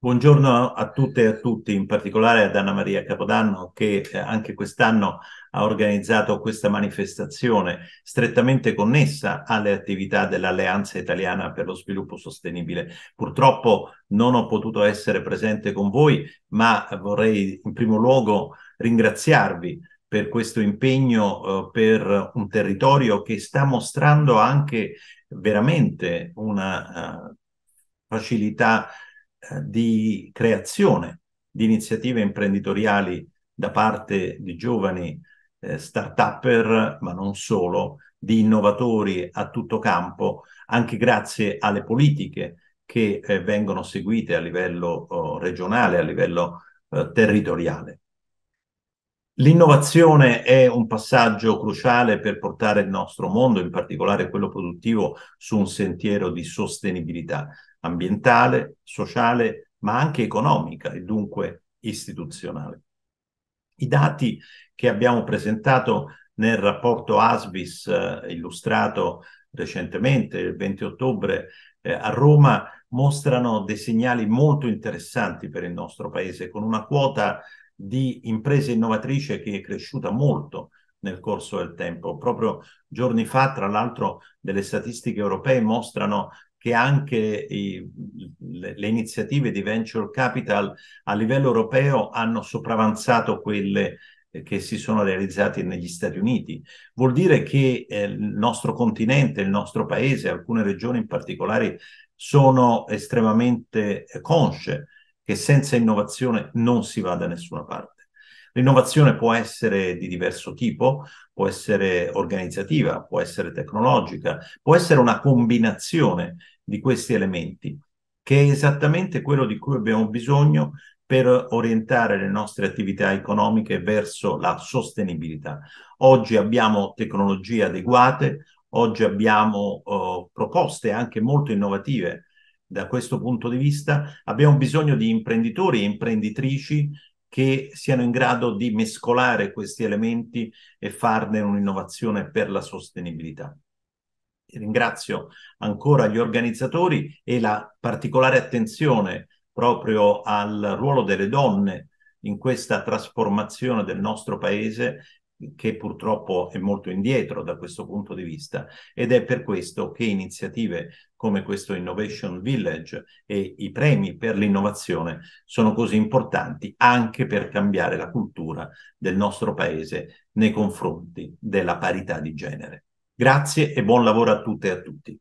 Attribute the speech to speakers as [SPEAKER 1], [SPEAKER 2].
[SPEAKER 1] Buongiorno a tutte e a tutti, in particolare ad Anna Maria Capodanno che eh, anche quest'anno ha organizzato questa manifestazione strettamente connessa alle attività dell'Alleanza Italiana per lo Sviluppo Sostenibile. Purtroppo non ho potuto essere presente con voi, ma vorrei in primo luogo ringraziarvi per questo impegno eh, per un territorio che sta mostrando anche veramente una uh, facilità eh, di creazione di iniziative imprenditoriali da parte di giovani eh, start-upper, ma non solo, di innovatori a tutto campo, anche grazie alle politiche che eh, vengono seguite a livello oh, regionale, a livello eh, territoriale. L'innovazione è un passaggio cruciale per portare il nostro mondo, in particolare quello produttivo, su un sentiero di sostenibilità ambientale, sociale, ma anche economica e dunque istituzionale. I dati che abbiamo presentato nel rapporto ASBIS eh, illustrato recentemente, il 20 ottobre, eh, a Roma, mostrano dei segnali molto interessanti per il nostro paese, con una quota di imprese innovatrici che è cresciuta molto nel corso del tempo. Proprio giorni fa, tra l'altro, delle statistiche europee mostrano che anche i, le iniziative di venture capital a livello europeo hanno sopravanzato quelle che si sono realizzate negli Stati Uniti. Vuol dire che eh, il nostro continente, il nostro paese, alcune regioni in particolare sono estremamente eh, consce che senza innovazione non si va da nessuna parte. L'innovazione può essere di diverso tipo, può essere organizzativa, può essere tecnologica, può essere una combinazione di questi elementi, che è esattamente quello di cui abbiamo bisogno per orientare le nostre attività economiche verso la sostenibilità. Oggi abbiamo tecnologie adeguate, oggi abbiamo eh, proposte anche molto innovative da questo punto di vista abbiamo bisogno di imprenditori e imprenditrici che siano in grado di mescolare questi elementi e farne un'innovazione per la sostenibilità. Ringrazio ancora gli organizzatori e la particolare attenzione proprio al ruolo delle donne in questa trasformazione del nostro paese che purtroppo è molto indietro da questo punto di vista ed è per questo che iniziative come questo Innovation Village e i premi per l'innovazione sono così importanti anche per cambiare la cultura del nostro paese nei confronti della parità di genere. Grazie e buon lavoro a tutte e a tutti.